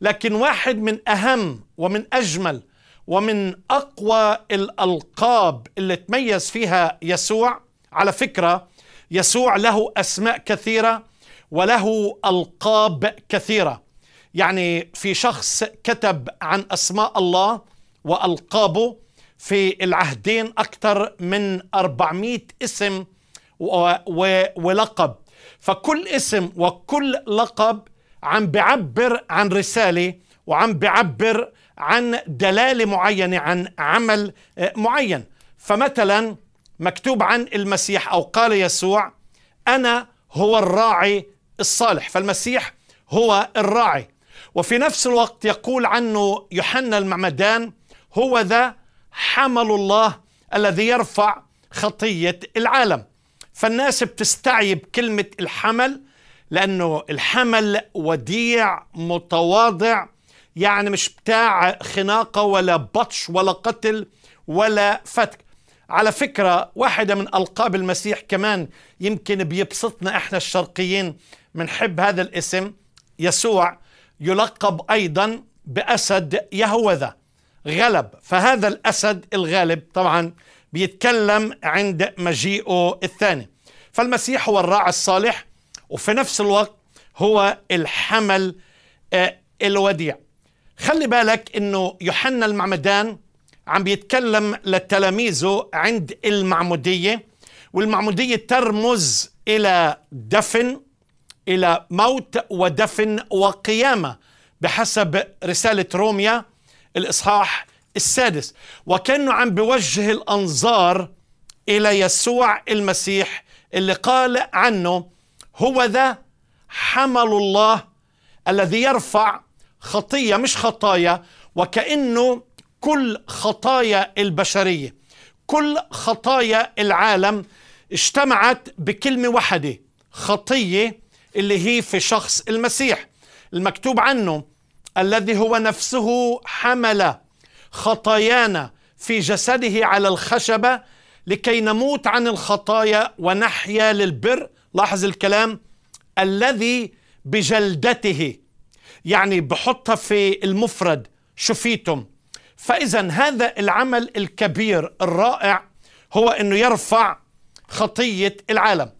لكن واحد من أهم ومن أجمل ومن أقوى الألقاب اللي تميز فيها يسوع على فكرة يسوع له أسماء كثيرة وله ألقاب كثيرة يعني في شخص كتب عن أسماء الله وألقابه في العهدين أكثر من 400 اسم ولقب فكل اسم وكل لقب عم بعبر عن رسالة وعم بعبر عن دلالة معينة عن عمل آه، معين فمثلا مكتوب عن المسيح أو قال يسوع أنا هو الراعي الصالح فالمسيح هو الراعي وفي نفس الوقت يقول عنه يوحنا المعمدان هو ذا حمل الله الذي يرفع خطية العالم فالناس بتستعيب كلمة الحمل لأنه الحمل وديع متواضع يعني مش بتاع خناقة ولا بطش ولا قتل ولا فتك على فكرة واحدة من ألقاب المسيح كمان يمكن بيبسطنا إحنا الشرقيين بنحب هذا الاسم يسوع يلقب أيضا بأسد يهوذا غلب فهذا الأسد الغالب طبعا بيتكلم عند مجيئه الثاني فالمسيح هو الراعي الصالح وفي نفس الوقت هو الحمل آه، الوديع خلي بالك انه يوحنا المعمدان عم بيتكلم لتلاميذه عند المعمودية والمعمودية ترمز إلى دفن إلى موت ودفن وقيامة بحسب رسالة روميا الإصحاح السادس وكأنه عم بوجه الأنظار إلى يسوع المسيح اللي قال عنه هو ذا حمل الله الذي يرفع خطيه مش خطايا وكانه كل خطايا البشريه كل خطايا العالم اجتمعت بكلمه واحده خطيه اللي هي في شخص المسيح المكتوب عنه الذي هو نفسه حمل خطايانا في جسده على الخشبه لكي نموت عن الخطايا ونحيا للبر لاحظ الكلام الذي بجلدته يعني بحطها في المفرد شفيتم فإذا هذا العمل الكبير الرائع هو أنه يرفع خطية العالم